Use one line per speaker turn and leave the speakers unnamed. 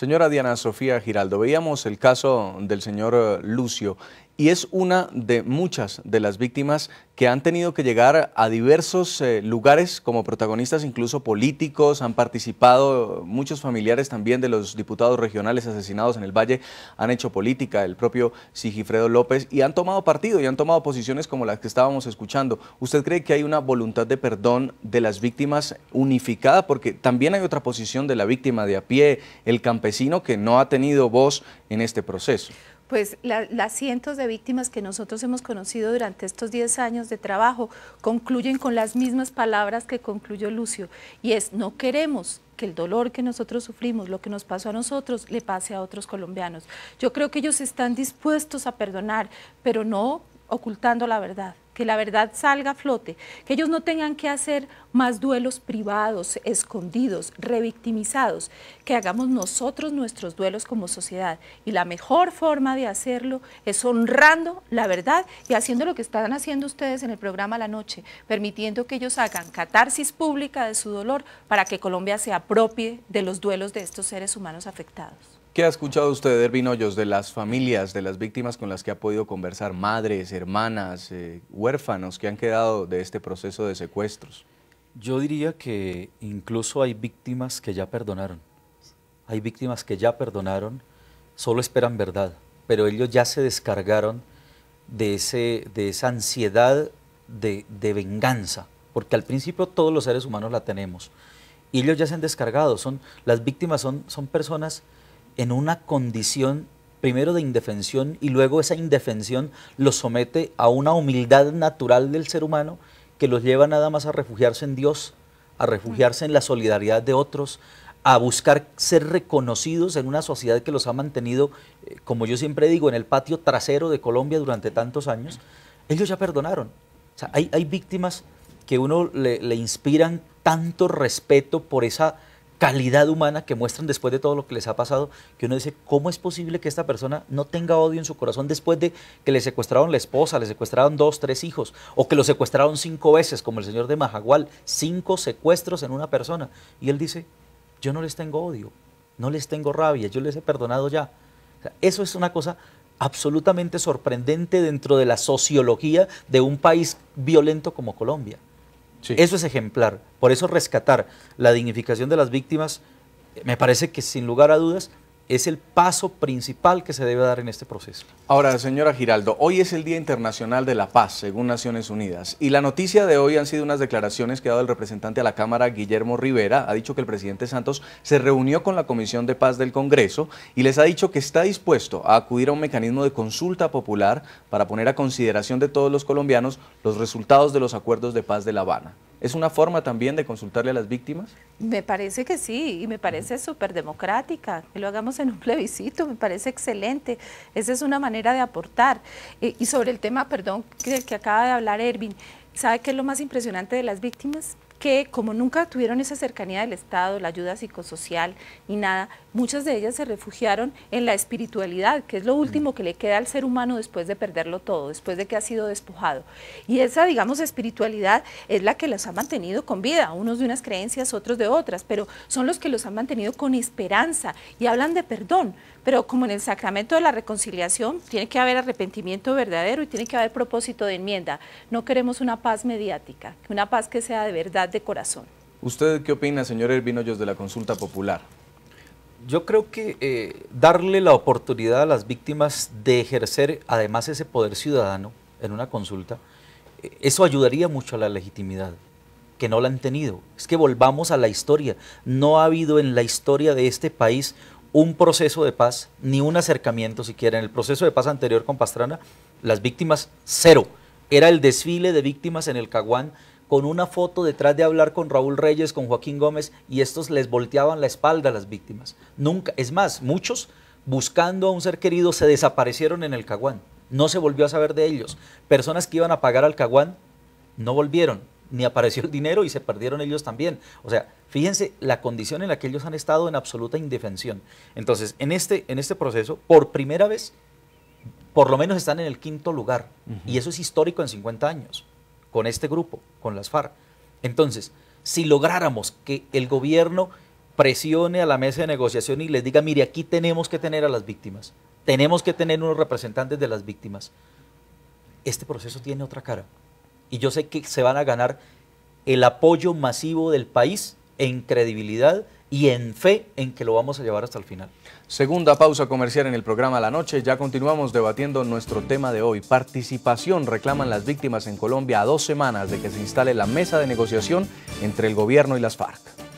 Señora Diana Sofía Giraldo, veíamos el caso del señor eh, Lucio y es una de muchas de las víctimas que han tenido que llegar a diversos eh, lugares como protagonistas, incluso políticos, han participado muchos familiares también de los diputados regionales asesinados en el Valle, han hecho política, el propio Sigifredo López, y han tomado partido y han tomado posiciones como las que estábamos escuchando. ¿Usted cree que hay una voluntad de perdón de las víctimas unificada? Porque también hay otra posición de la víctima de a pie, el campesino, que no ha tenido voz en este proceso
pues las cientos de víctimas que nosotros hemos conocido durante estos 10 años de trabajo concluyen con las mismas palabras que concluyó Lucio, y es no queremos que el dolor que nosotros sufrimos, lo que nos pasó a nosotros, le pase a otros colombianos. Yo creo que ellos están dispuestos a perdonar, pero no ocultando la verdad, que la verdad salga a flote, que ellos no tengan que hacer más duelos privados, escondidos, revictimizados, que hagamos nosotros nuestros duelos como sociedad. Y la mejor forma de hacerlo es honrando la verdad y haciendo lo que están haciendo ustedes en el programa La Noche, permitiendo que ellos hagan catarsis pública de su dolor para que Colombia se apropie de los duelos de estos seres humanos afectados.
¿Qué ha escuchado usted, Ervin Hoyos, de las familias, de las víctimas con las que ha podido conversar, madres, hermanas, eh, huérfanos que han
quedado de este proceso de secuestros? Yo diría que incluso hay víctimas que ya perdonaron. Hay víctimas que ya perdonaron, solo esperan verdad, pero ellos ya se descargaron de, ese, de esa ansiedad de, de venganza, porque al principio todos los seres humanos la tenemos. Y ellos ya se han descargado, son, las víctimas son, son personas en una condición primero de indefensión y luego esa indefensión los somete a una humildad natural del ser humano que los lleva nada más a refugiarse en Dios, a refugiarse en la solidaridad de otros, a buscar ser reconocidos en una sociedad que los ha mantenido, eh, como yo siempre digo, en el patio trasero de Colombia durante tantos años, ellos ya perdonaron. hay, víctimas que uno le inspiran tanto respeto por esa calidad humana que muestran después de todo lo que les ha pasado, que uno dice, ¿cómo es posible que esta persona no tenga odio en su corazón después de que le secuestraron la esposa, le secuestraron dos, tres hijos, o que lo secuestraron cinco veces, como el señor de Majagual, cinco secuestros en una persona? Y él dice, yo no les tengo odio, no les tengo rabia, yo les he perdonado ya. eso es una cosa absolutamente sorprendente dentro de la sociología de un país violento como Colombia. Eso es ejemplar. Por eso rescatar la dignificación de las víctimas eh, me parece que sin lugar a dudas es el paso principal que se debe
dar en este proceso. Ahora, señora Giraldo, hoy es el Día Internacional de la Paz, según Naciones Unidas, y la noticia de hoy han sido unas declaraciones que ha dado el representante a la Cámara, Guillermo Rivera, ha dicho que el presidente Santos se reunió con la Comisión de Paz del Congreso y les ha dicho que está dispuesto a acudir a un mecanismo de consulta popular para poner a consideración de todos los colombianos los resultados de los acuerdos de paz de La Habana. ¿Es una forma también de consultarle a las víctimas?
Me parece que sí, y me parece súper democrática, que lo hagamos en un plebiscito, me parece excelente. Esa es una manera de aportar. Eh, y sobre el tema, perdón, que, que acaba de hablar Ervin, ¿sabe qué es lo más impresionante de las víctimas? que como nunca tuvieron esa cercanía del Estado, la ayuda psicosocial ni nada, muchas de ellas se refugiaron en la espiritualidad, que es lo mm. último que le queda al ser humano después de perderlo todo, después de que ha sido despojado. Y esa, digamos, espiritualidad es la que los ha mantenido con vida, unos de unas creencias, otros de otras, pero son los que los han mantenido con esperanza y hablan de perdón, pero como en el sacramento de la reconciliación tiene que haber arrepentimiento verdadero y tiene que haber propósito de enmienda. No queremos una paz mediática, una paz que sea de verdad de corazón.
¿Usted qué opina, señor Hoyos, de la consulta popular?
Yo creo que eh, darle la oportunidad a las víctimas de ejercer además ese poder ciudadano en una consulta, eh, eso ayudaría mucho a la legitimidad, que no la han tenido. Es que volvamos a la historia. No ha habido en la historia de este país un proceso de paz, ni un acercamiento siquiera. En el proceso de paz anterior con Pastrana, las víctimas cero. Era el desfile de víctimas en el Caguán con una foto detrás de hablar con Raúl Reyes, con Joaquín Gómez, y estos les volteaban la espalda a las víctimas. Nunca, es más, muchos buscando a un ser querido se desaparecieron en el Caguán. No se volvió a saber de ellos. Personas que iban a pagar al Caguán no volvieron, ni apareció el dinero y se perdieron ellos también. O sea, fíjense la condición en la que ellos han estado en absoluta indefensión. Entonces, en este, en este proceso, por primera vez, por lo menos están en el quinto lugar. Y eso es histórico en 50 años con este grupo, con las FARC. Entonces, si lográramos que el gobierno presione a la mesa de negociación y les diga, mire, aquí tenemos que tener a las víctimas, tenemos que tener unos representantes de las víctimas, este proceso tiene otra cara. Y yo sé que se van a ganar el apoyo masivo del país en credibilidad y en fe en que lo vamos a llevar hasta el final. Segunda pausa comercial en el programa La Noche.
Ya continuamos debatiendo nuestro tema de hoy. Participación reclaman las víctimas en Colombia a dos semanas de que se instale la mesa de negociación entre el gobierno y las FARC.